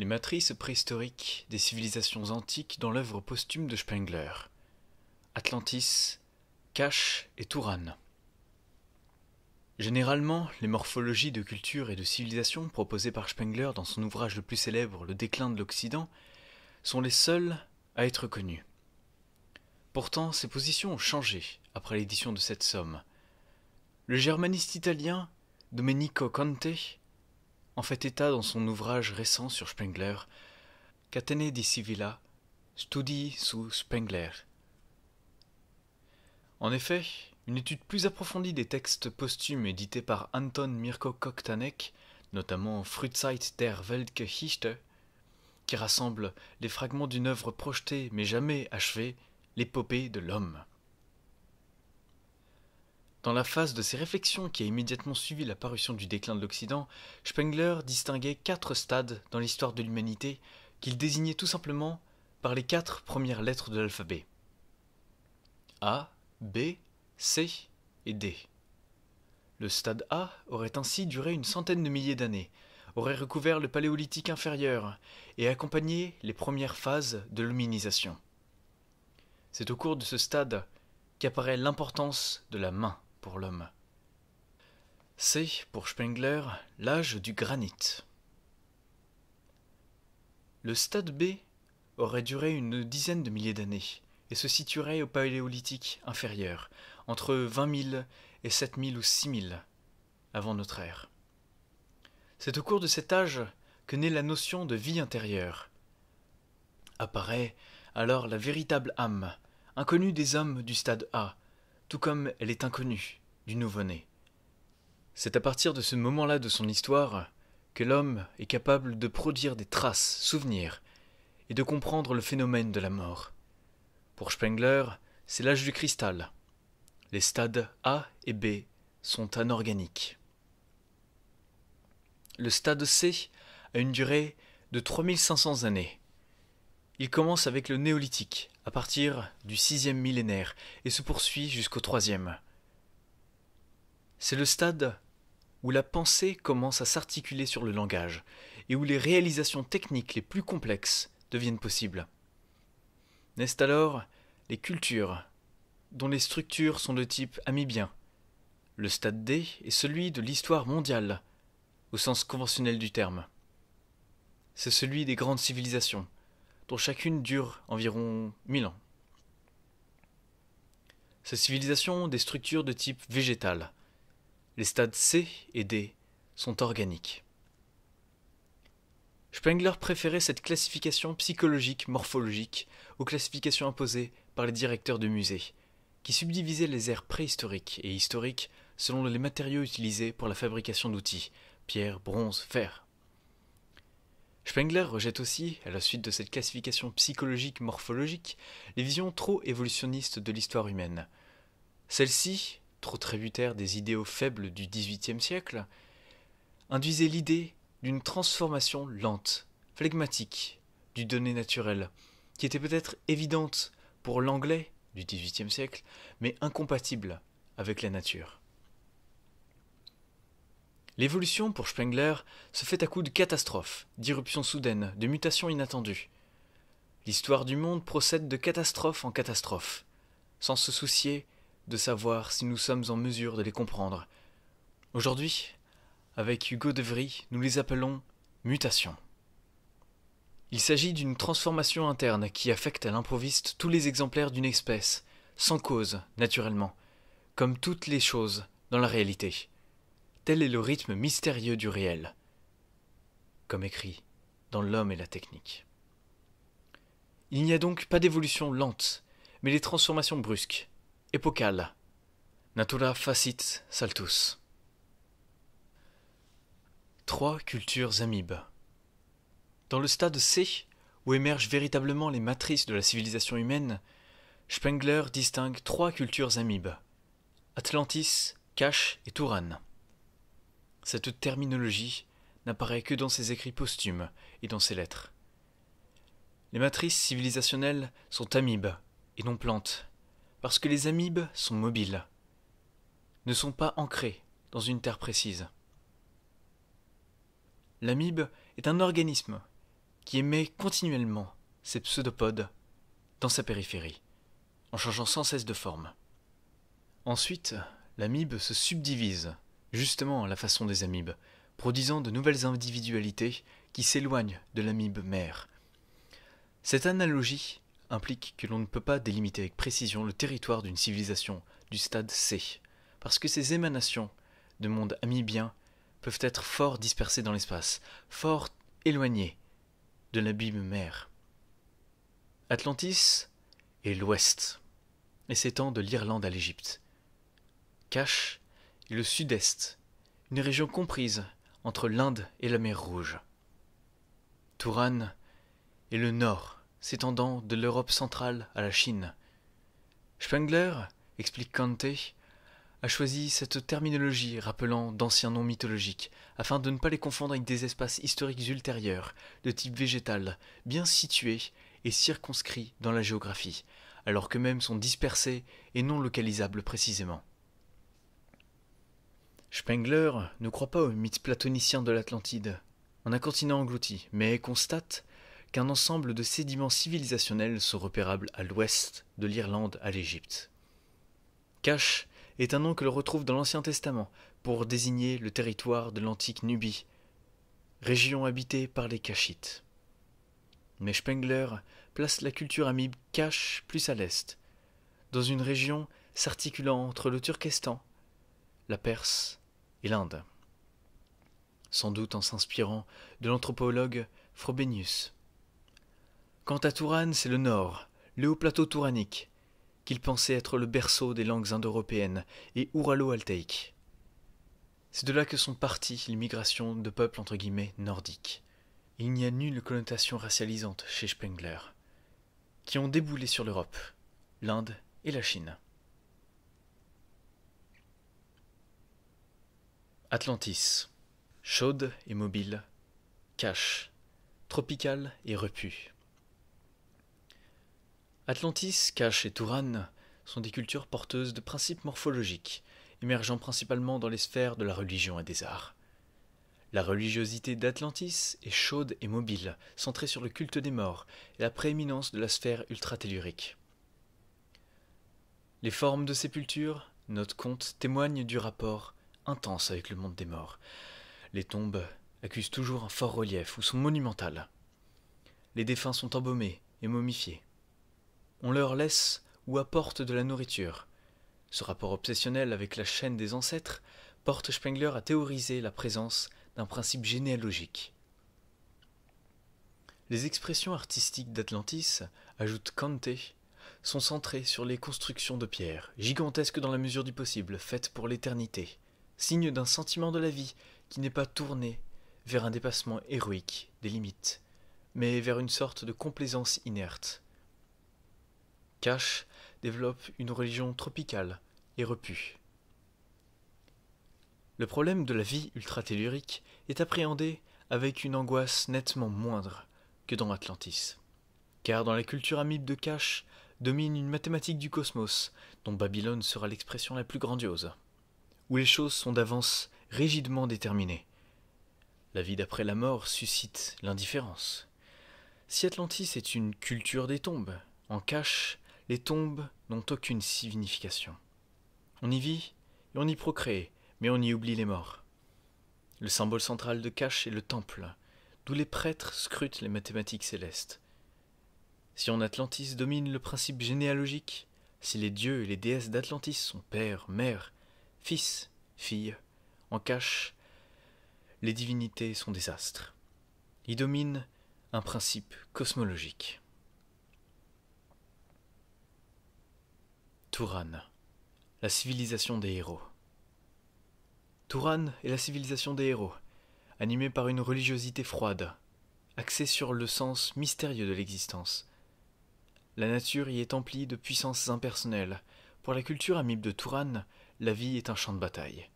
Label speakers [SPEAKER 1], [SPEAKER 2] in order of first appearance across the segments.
[SPEAKER 1] Les matrices préhistoriques des civilisations antiques dans l'œuvre posthume de Spengler. Atlantis, Cache et Touran. Généralement, les morphologies de culture et de civilisation proposées par Spengler dans son ouvrage le plus célèbre, Le déclin de l'Occident, sont les seules à être connues. Pourtant, ces positions ont changé après l'édition de cette somme. Le germaniste italien Domenico Conte en fait état dans son ouvrage récent sur Spengler, Catene di Sivilla, Studi su Spengler. En effet, une étude plus approfondie des textes posthumes édités par Anton Mirko Koktanek, notamment Fruitzeit der Weltgeschichte, qui rassemble les fragments d'une œuvre projetée mais jamais achevée, l'épopée de l'homme. Dans la phase de ses réflexions qui a immédiatement suivi la parution du déclin de l'Occident, Spengler distinguait quatre stades dans l'histoire de l'humanité qu'il désignait tout simplement par les quatre premières lettres de l'alphabet. A, B, C et D. Le stade A aurait ainsi duré une centaine de milliers d'années, aurait recouvert le paléolithique inférieur et accompagné les premières phases de l'humanisation. C'est au cours de ce stade qu'apparaît l'importance de la main pour l'homme. C'est, pour Spengler, l'âge du granit. Le stade B aurait duré une dizaine de milliers d'années et se situerait au paléolithique inférieur, entre vingt 000 et sept mille ou six 000 avant notre ère. C'est au cours de cet âge que naît la notion de vie intérieure. Apparaît alors la véritable âme, inconnue des hommes du stade A, tout comme elle est inconnue du nouveau-né. C'est à partir de ce moment-là de son histoire que l'homme est capable de produire des traces, souvenirs, et de comprendre le phénomène de la mort. Pour Spengler, c'est l'âge du cristal. Les stades A et B sont anorganiques. Le stade C a une durée de 3500 années. Il commence avec le néolithique, à partir du sixième millénaire et se poursuit jusqu'au troisième. C'est le stade où la pensée commence à s'articuler sur le langage et où les réalisations techniques les plus complexes deviennent possibles. Naissent alors les cultures, dont les structures sont de type amibien. Le stade D est celui de l'histoire mondiale, au sens conventionnel du terme. C'est celui des grandes civilisations, dont chacune dure environ 1000 ans. Ces civilisations ont des structures de type végétal. Les stades C et D sont organiques. Spengler préférait cette classification psychologique morphologique aux classifications imposées par les directeurs de musées, qui subdivisaient les aires préhistoriques et historiques selon les matériaux utilisés pour la fabrication d'outils pierre, bronze, fer. Spengler rejette aussi, à la suite de cette classification psychologique-morphologique, les visions trop évolutionnistes de l'histoire humaine. Celle-ci, trop tributaire des idéaux faibles du XVIIIe siècle, induisait l'idée d'une transformation lente, flegmatique, du donné naturel, qui était peut-être évidente pour l'anglais du XVIIIe siècle, mais incompatible avec la nature. L'évolution, pour Spengler, se fait à coups de catastrophes, d'irruptions soudaines, de mutations inattendues. L'histoire du monde procède de catastrophe en catastrophe, sans se soucier de savoir si nous sommes en mesure de les comprendre. Aujourd'hui, avec Hugo de Vries, nous les appelons mutations. Il s'agit d'une transformation interne qui affecte à l'improviste tous les exemplaires d'une espèce, sans cause, naturellement, comme toutes les choses dans la réalité. Tel est le rythme mystérieux du réel, comme écrit dans L'homme et la technique. Il n'y a donc pas d'évolution lente, mais des transformations brusques, épocales. Natura facit saltus. Trois cultures amibes. Dans le stade C, où émergent véritablement les matrices de la civilisation humaine, Spengler distingue trois cultures amibes Atlantis, Cache et Touran. Cette terminologie n'apparaît que dans ses écrits posthumes et dans ses lettres. Les matrices civilisationnelles sont amibes et non plantes, parce que les amibes sont mobiles, ne sont pas ancrées dans une terre précise. L'amibe est un organisme qui émet continuellement ses pseudopodes dans sa périphérie, en changeant sans cesse de forme. Ensuite, l'amibe se subdivise justement à la façon des amibes, produisant de nouvelles individualités qui s'éloignent de l'amibe mère. Cette analogie implique que l'on ne peut pas délimiter avec précision le territoire d'une civilisation du stade C, parce que ces émanations de mondes amibiens peuvent être fort dispersées dans l'espace, fort éloignées de l'abîme mère. Atlantis est l'ouest et s'étend de l'Irlande à l'Égypte. Cache le sud-est, une région comprise entre l'Inde et la mer Rouge. Touran est le nord, s'étendant de l'Europe centrale à la Chine. Spengler, explique Kanté, a choisi cette terminologie rappelant d'anciens noms mythologiques, afin de ne pas les confondre avec des espaces historiques ultérieurs, de type végétal, bien situés et circonscrits dans la géographie, alors que même sont dispersés et non localisables précisément. Spengler ne croit pas au mythe platonicien de l'Atlantide, en un continent englouti, mais constate qu'un ensemble de sédiments civilisationnels sont repérables à l'ouest, de l'Irlande à l'Égypte. Cash est un nom que l'on retrouve dans l'Ancien Testament pour désigner le territoire de l'antique Nubie, région habitée par les Cachites. Mais Spengler place la culture amibe Cash plus à l'est, dans une région s'articulant entre le Turkestan, la Perse et l'Inde. Sans doute en s'inspirant de l'anthropologue Frobenius. Quant à Tourane, c'est le nord, le haut plateau touranique, qu'il pensait être le berceau des langues indo-européennes et ouralo-altaïques. C'est de là que sont parties migrations de peuples entre guillemets nordiques. Il n'y a nulle connotation racialisante chez Spengler, qui ont déboulé sur l'Europe, l'Inde et la Chine. Atlantis. Chaude et mobile, cache, tropicale et repu. Atlantis, cache et Touran sont des cultures porteuses de principes morphologiques, émergeant principalement dans les sphères de la religion et des arts. La religiosité d'Atlantis est chaude et mobile, centrée sur le culte des morts et la prééminence de la sphère ultratellurique. Les formes de sépulture, note compte, témoignent du rapport intense avec le monde des morts. Les tombes accusent toujours un fort relief ou sont monumentales. Les défunts sont embaumés et momifiés. On leur laisse ou apporte de la nourriture. Ce rapport obsessionnel avec la chaîne des ancêtres porte Spengler à théoriser la présence d'un principe généalogique. Les expressions artistiques d'Atlantis, ajoute Kante, sont centrées sur les constructions de pierre, gigantesques dans la mesure du possible, faites pour l'éternité, signe d'un sentiment de la vie qui n'est pas tourné vers un dépassement héroïque des limites, mais vers une sorte de complaisance inerte. Cash développe une religion tropicale et repue. Le problème de la vie ultratellurique est appréhendé avec une angoisse nettement moindre que dans Atlantis. Car dans la culture amibe de Cash domine une mathématique du cosmos, dont Babylone sera l'expression la plus grandiose où les choses sont d'avance rigidement déterminées. La vie d'après la mort suscite l'indifférence. Si Atlantis est une culture des tombes, en cache, les tombes n'ont aucune signification. On y vit et on y procrée, mais on y oublie les morts. Le symbole central de Cache est le temple, d'où les prêtres scrutent les mathématiques célestes. Si en Atlantis domine le principe généalogique, si les dieux et les déesses d'Atlantis sont pères, mères, fils, fille, en cache, les divinités sont des astres. Y domine un principe cosmologique. Touran, la civilisation des héros. Touran est la civilisation des héros, animée par une religiosité froide, axée sur le sens mystérieux de l'existence. La nature y est emplie de puissances impersonnelles. Pour la culture amibe de Touran, la vie est un champ de bataille.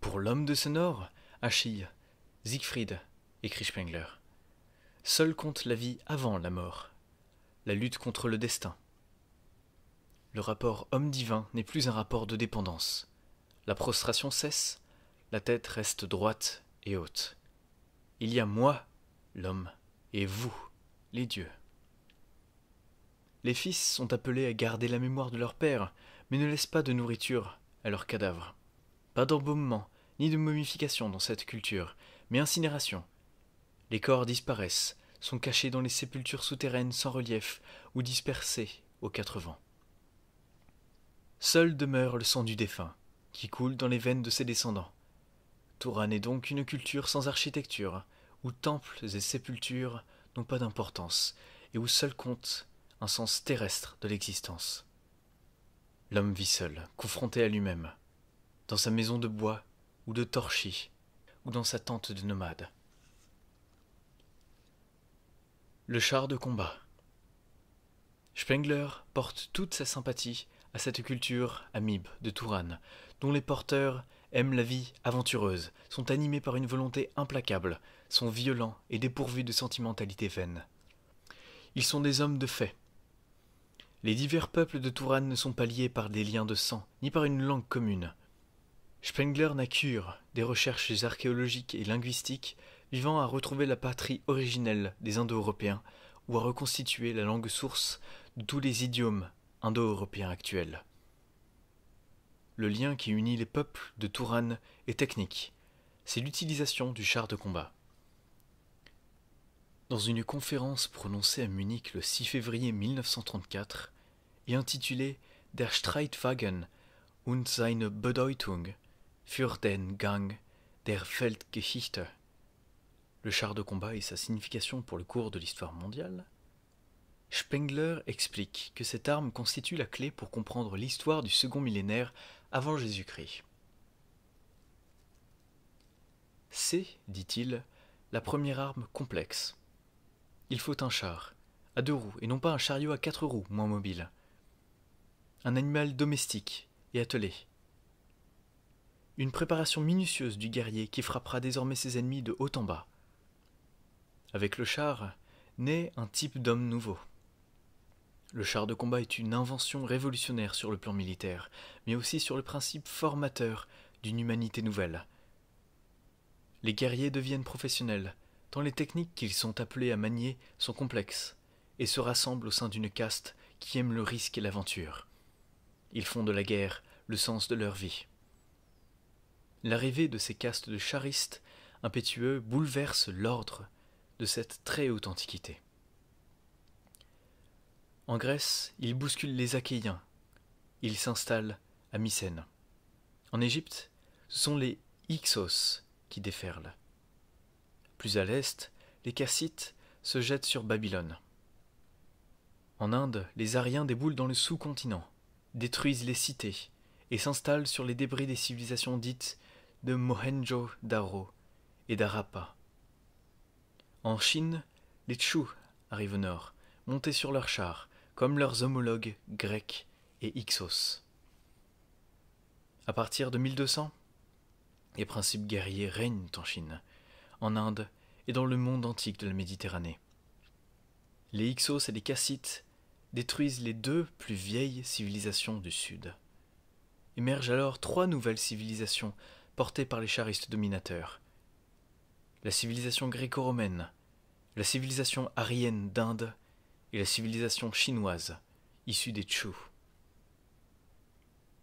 [SPEAKER 1] Pour l'homme de ce nord, Achille, Siegfried, écrit Spengler. Seul compte la vie avant la mort, la lutte contre le destin. Le rapport homme divin n'est plus un rapport de dépendance. La prostration cesse, la tête reste droite et haute. Il y a moi, l'homme, et vous, les dieux. Les fils sont appelés à garder la mémoire de leur père, mais ne laissent pas de nourriture leurs cadavres. Pas d'embaumement, ni de momification dans cette culture, mais incinération. Les corps disparaissent, sont cachés dans les sépultures souterraines sans relief ou dispersés aux quatre vents. Seul demeure le sang du défunt, qui coule dans les veines de ses descendants. Touran est donc une culture sans architecture, où temples et sépultures n'ont pas d'importance, et où seul compte un sens terrestre de l'existence. L'homme vit seul, confronté à lui-même, dans sa maison de bois ou de torchis, ou dans sa tente de nomade. Le char de combat. Spengler porte toute sa sympathie à cette culture amibe de Touran, dont les porteurs aiment la vie aventureuse, sont animés par une volonté implacable, sont violents et dépourvus de sentimentalité vaine. Ils sont des hommes de fait, les divers peuples de Touran ne sont pas liés par des liens de sang, ni par une langue commune. Spengler n'a cure des recherches archéologiques et linguistiques vivant à retrouver la patrie originelle des Indo-Européens ou à reconstituer la langue source de tous les idiomes indo-européens actuels. Le lien qui unit les peuples de Touran est technique. C'est l'utilisation du char de combat. Dans une conférence prononcée à Munich le 6 février 1934 et intitulée Der Streitwagen und seine Bedeutung für den Gang der Weltgeschichte, le char de combat et sa signification pour le cours de l'histoire mondiale, Spengler explique que cette arme constitue la clé pour comprendre l'histoire du second millénaire avant Jésus-Christ. C'est, dit-il, la première arme complexe il faut un char, à deux roues, et non pas un chariot à quatre roues, moins mobile. Un animal domestique et attelé. Une préparation minutieuse du guerrier qui frappera désormais ses ennemis de haut en bas. Avec le char, naît un type d'homme nouveau. Le char de combat est une invention révolutionnaire sur le plan militaire, mais aussi sur le principe formateur d'une humanité nouvelle. Les guerriers deviennent professionnels, les techniques qu'ils sont appelés à manier sont complexes et se rassemblent au sein d'une caste qui aime le risque et l'aventure. Ils font de la guerre le sens de leur vie. L'arrivée de ces castes de charistes impétueux bouleverse l'ordre de cette très haute antiquité. En Grèce, ils bousculent les Achéens. Ils s'installent à Mycène. En Égypte, ce sont les Hyksos qui déferlent à l'est, les Kassites se jettent sur Babylone. En Inde, les Aryens déboulent dans le sous-continent, détruisent les cités et s'installent sur les débris des civilisations dites de Mohenjo-Daro et d'Arapa. En Chine, les Tchou arrivent au nord, montés sur leurs chars, comme leurs homologues grecs et Ixos. À partir de 1200, les principes guerriers règnent en Chine. En Inde, et dans le monde antique de la Méditerranée. Les Hyksos et les Cassites détruisent les deux plus vieilles civilisations du Sud. Émergent alors trois nouvelles civilisations portées par les charistes dominateurs. La civilisation gréco-romaine, la civilisation arienne d'Inde et la civilisation chinoise, issue des Tchou.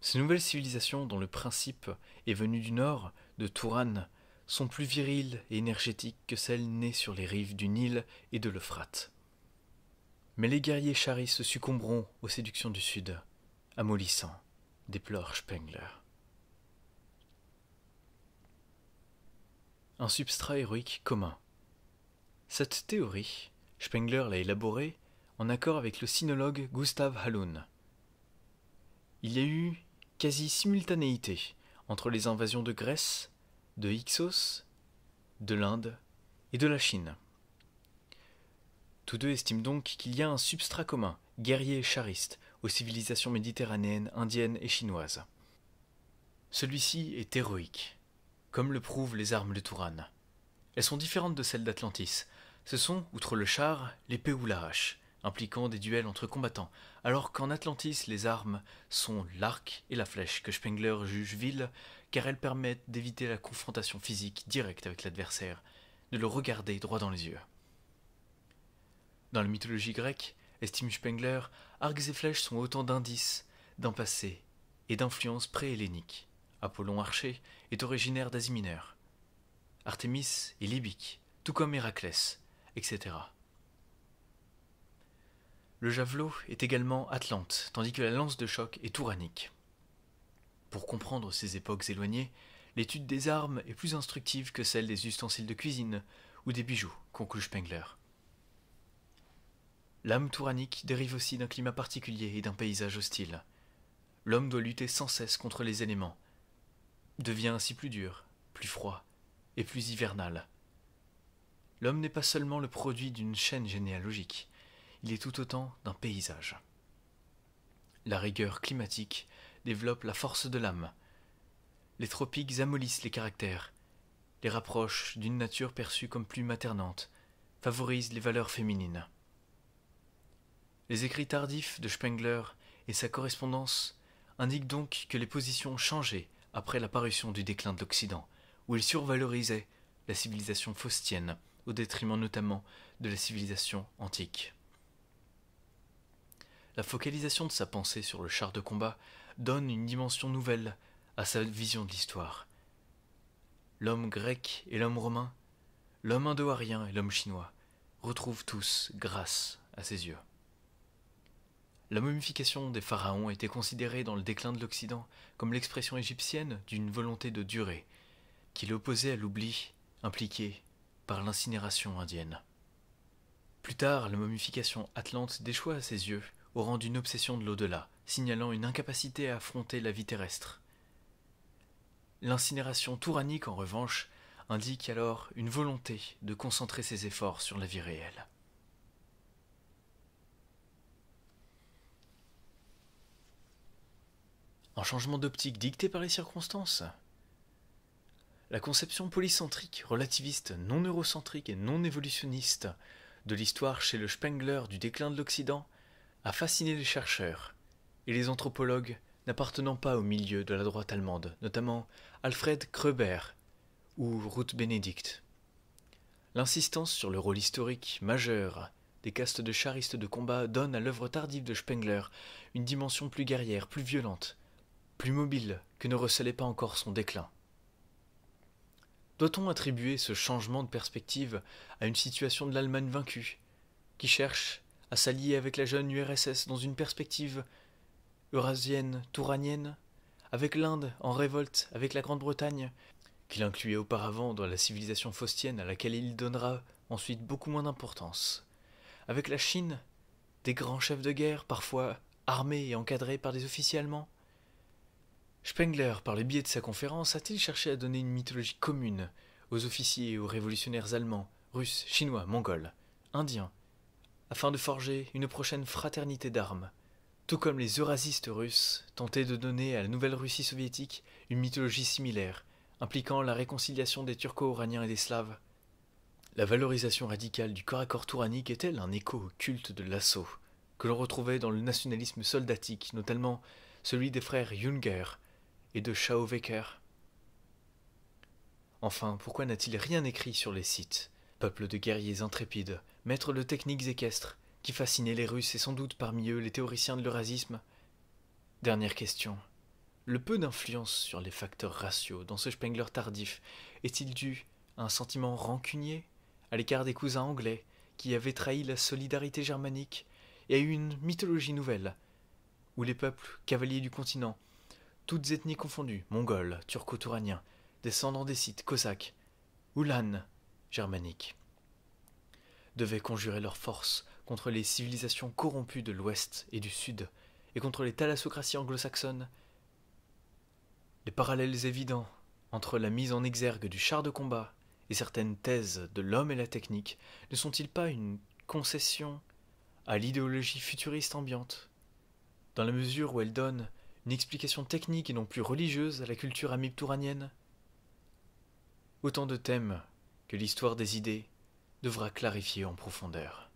[SPEAKER 1] Ces nouvelles civilisations, dont le principe est venu du nord, de Tourane, sont plus viriles et énergétiques que celles nées sur les rives du Nil et de l'Euphrate. Mais les guerriers se succomberont aux séductions du Sud, amollissant, déplore Spengler. Un substrat héroïque commun. Cette théorie, Spengler l'a élaborée en accord avec le sinologue Gustav Haloun. Il y a eu quasi simultanéité entre les invasions de Grèce de Hyksos, de l'Inde et de la Chine. Tous deux estiment donc qu'il y a un substrat commun, guerrier et chariste, aux civilisations méditerranéennes, indiennes et chinoises. Celui-ci est héroïque, comme le prouvent les armes de Tourane. Elles sont différentes de celles d'Atlantis. Ce sont, outre le char, l'épée ou la hache impliquant des duels entre combattants, alors qu'en Atlantis les armes sont l'arc et la flèche que Spengler juge vile car elles permettent d'éviter la confrontation physique directe avec l'adversaire, de le regarder droit dans les yeux. Dans la mythologie grecque, estime Spengler, arcs et flèches sont autant d'indices, d'un passé et d'influences pré Apollon Archer est originaire d'Asie mineure. Artemis est libique, tout comme Héraclès, etc. Le javelot est également atlante, tandis que la lance de choc est touranique. Pour comprendre ces époques éloignées, l'étude des armes est plus instructive que celle des ustensiles de cuisine ou des bijoux, conclut Spengler. L'âme touranique dérive aussi d'un climat particulier et d'un paysage hostile. L'homme doit lutter sans cesse contre les éléments, devient ainsi plus dur, plus froid et plus hivernal. L'homme n'est pas seulement le produit d'une chaîne généalogique, il est tout autant d'un paysage. La rigueur climatique développe la force de l'âme. Les tropiques amollissent les caractères, les rapprochent d'une nature perçue comme plus maternante, favorisent les valeurs féminines. Les écrits tardifs de Spengler et sa correspondance indiquent donc que les positions ont changé après l'apparition du déclin de l'Occident, où il survalorisait la civilisation faustienne, au détriment notamment de la civilisation antique. La focalisation de sa pensée sur le char de combat donne une dimension nouvelle à sa vision de l'histoire. L'homme grec et l'homme romain, l'homme indo-arien et l'homme chinois retrouvent tous grâce à ses yeux. La momification des pharaons était considérée dans le déclin de l'Occident comme l'expression égyptienne d'une volonté de durer, qui l'opposait à l'oubli impliqué par l'incinération indienne. Plus tard, la momification atlante déchoit à ses yeux au rang d'une obsession de l'au-delà, signalant une incapacité à affronter la vie terrestre. L'incinération touranique, en revanche, indique alors une volonté de concentrer ses efforts sur la vie réelle. Un changement d'optique dicté par les circonstances La conception polycentrique, relativiste, non eurocentrique et non évolutionniste de l'histoire chez le Spengler du déclin de l'Occident a fasciné les chercheurs et les anthropologues n'appartenant pas au milieu de la droite allemande, notamment Alfred Kreuber ou Ruth Benedict. L'insistance sur le rôle historique majeur des castes de charistes de combat donne à l'œuvre tardive de Spengler une dimension plus guerrière, plus violente, plus mobile que ne recelait pas encore son déclin. Doit-on attribuer ce changement de perspective à une situation de l'Allemagne vaincue, qui cherche à s'allier avec la jeune URSS dans une perspective eurasienne, touranienne, avec l'Inde en révolte, avec la Grande-Bretagne, qu'il incluait auparavant dans la civilisation faustienne à laquelle il donnera ensuite beaucoup moins d'importance, avec la Chine, des grands chefs de guerre, parfois armés et encadrés par des officiers allemands. Spengler, par les biais de sa conférence, a-t-il cherché à donner une mythologie commune aux officiers et aux révolutionnaires allemands, russes, chinois, mongols, indiens, afin de forger une prochaine fraternité d'armes, tout comme les eurasistes russes tentaient de donner à la nouvelle Russie soviétique une mythologie similaire, impliquant la réconciliation des Turco-Oraniens et des Slaves. La valorisation radicale du corps à corps touranique est-elle un écho au culte de l'assaut, que l'on retrouvait dans le nationalisme soldatique, notamment celui des frères Junger et de Schauwecker Enfin, pourquoi n'a-t-il rien écrit sur les sites peuple de guerriers intrépides, maîtres de techniques équestres, qui fascinaient les Russes et sans doute parmi eux les théoriciens de l'eurasisme. Dernière question. Le peu d'influence sur les facteurs raciaux dans ce Spengler tardif est-il dû à un sentiment rancunier à l'écart des cousins anglais qui avaient trahi la solidarité germanique et à une mythologie nouvelle où les peuples cavaliers du continent, toutes ethnies confondues, mongols, turco-touraniens, descendants des sites, cosaques, ou germaniques, devaient conjurer leurs forces contre les civilisations corrompues de l'Ouest et du Sud, et contre les thalassocraties anglo-saxonnes. Les parallèles évidents entre la mise en exergue du char de combat et certaines thèses de l'homme et la technique ne sont-ils pas une concession à l'idéologie futuriste ambiante, dans la mesure où elle donne une explication technique et non plus religieuse à la culture amiptouranienne Autant de thèmes que l'histoire des idées devra clarifier en profondeur.